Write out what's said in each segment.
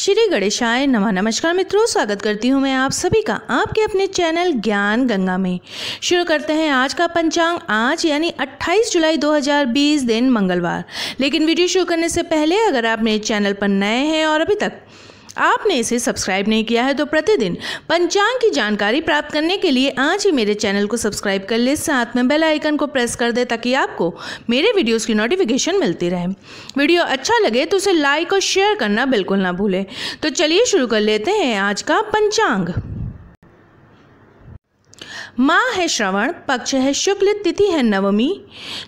श्री गणेशाय नमः नमस्कार मित्रों स्वागत करती हूँ मैं आप सभी का आपके अपने चैनल ज्ञान गंगा में शुरू करते हैं आज का पंचांग आज यानी 28 जुलाई 2020 दिन मंगलवार लेकिन वीडियो शुरू करने से पहले अगर आप मेरे चैनल पर नए हैं और अभी तक आपने इसे सब्सक्राइब नहीं किया है तो प्रतिदिन पंचांग की जानकारी प्राप्त करने के लिए आज ही मेरे चैनल को सब्सक्राइब कर ले साथ में बेल आइकन को प्रेस कर दे ताकि आपको मेरे वीडियोस की नोटिफिकेशन मिलती रहे वीडियो अच्छा लगे तो उसे लाइक और शेयर करना बिल्कुल ना भूलें तो चलिए शुरू कर लेते हैं आज का पंचांग माह है श्रवण पक्ष है शुक्ल तिथि है नवमी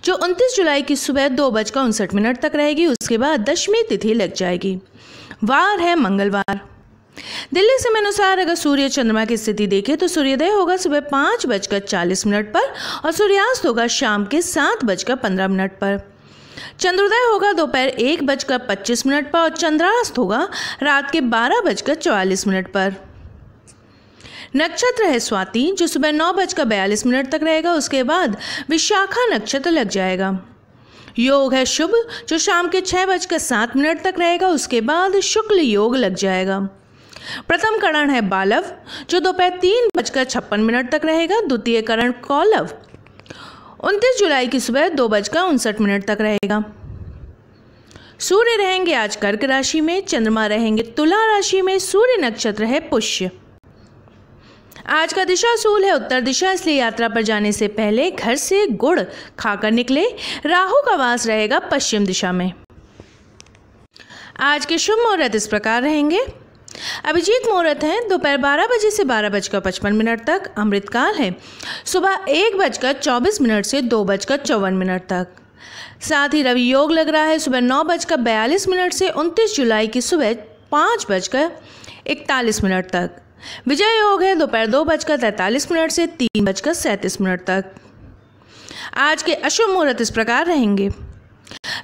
जो 29 जुलाई की सुबह दो बजकर उनसठ मिनट तक रहेगी उसके बाद दशमी तिथि लग जाएगी वार है मंगलवार दिल्ली समय अनुसार अगर सूर्य चंद्रमा की स्थिति देखें तो सूर्योदय होगा सुबह पाँच बजकर चालीस मिनट पर और सूर्यास्त होगा शाम के सात बजकर पंद्रह मिनट पर चंद्रोदय होगा दोपहर एक बजकर पच्चीस मिनट पर और चंद्रास्त होगा रात के बारह बजकर चौवालीस मिनट पर नक्षत्र है स्वाति जो सुबह नौ बजकर बयालीस मिनट तक रहेगा उसके बाद विशाखा नक्षत्र लग जाएगा योग है शुभ जो शाम के छः बजकर सात मिनट तक रहेगा उसके बाद शुक्ल योग लग जाएगा प्रथम करण है बालव जो दोपहर तीन बजकर छप्पन मिनट तक रहेगा द्वितीय करण कौलव उनतीस जुलाई की सुबह दो बजकर उनसठ मिनट तक रहेगा सूर्य रहेंगे आज कर्क राशि में चंद्रमा रहेंगे तुला राशि में सूर्य नक्षत्र है पुष्य आज का दिशा असूल है उत्तर दिशा इसलिए यात्रा पर जाने से पहले घर से गुड़ खाकर निकले राहु का वास रहेगा पश्चिम दिशा में आज के शुभ मुहूर्त इस प्रकार रहेंगे अभिजीत मुहूर्त है दोपहर बारह बजे से बारह बजकर पचपन मिनट तक अमृतकाल है सुबह एक बजकर चौबीस मिनट से दो बजकर चौवन मिनट तक साथ ही रवि योग लग रहा है सुबह नौ बजकर बयालीस मिनट से उनतीस जुलाई की सुबह पाँच बजकर इकतालीस मिनट तक विजय योग है दोपहर दो बजकर तैतालीस मिनट से तीन बजकर सैंतीस मिनट तक आज के अशुभ मुहूर्त इस प्रकार रहेंगे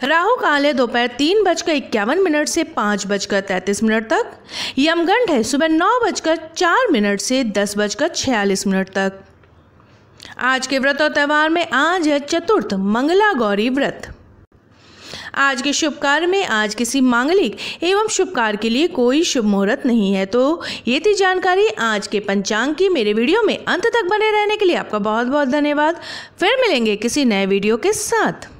राहु काल है दोपहर तीन बजकर इक्यावन मिनट से पाँच बजकर तैंतीस मिनट तक यमगंड है सुबह नौ बजकर चार मिनट से दस बजकर छियालीस मिनट तक आज के व्रत और त्यौहार में आज है चतुर्थ मंगला गौरी व्रत आज के शुभ कार्य में आज किसी मांगलिक एवं शुभ कार्य के लिए कोई शुभ मुहूर्त नहीं है तो ये थी जानकारी आज के पंचांग की मेरे वीडियो में अंत तक बने रहने के लिए आपका बहुत बहुत धन्यवाद फिर मिलेंगे किसी नए वीडियो के साथ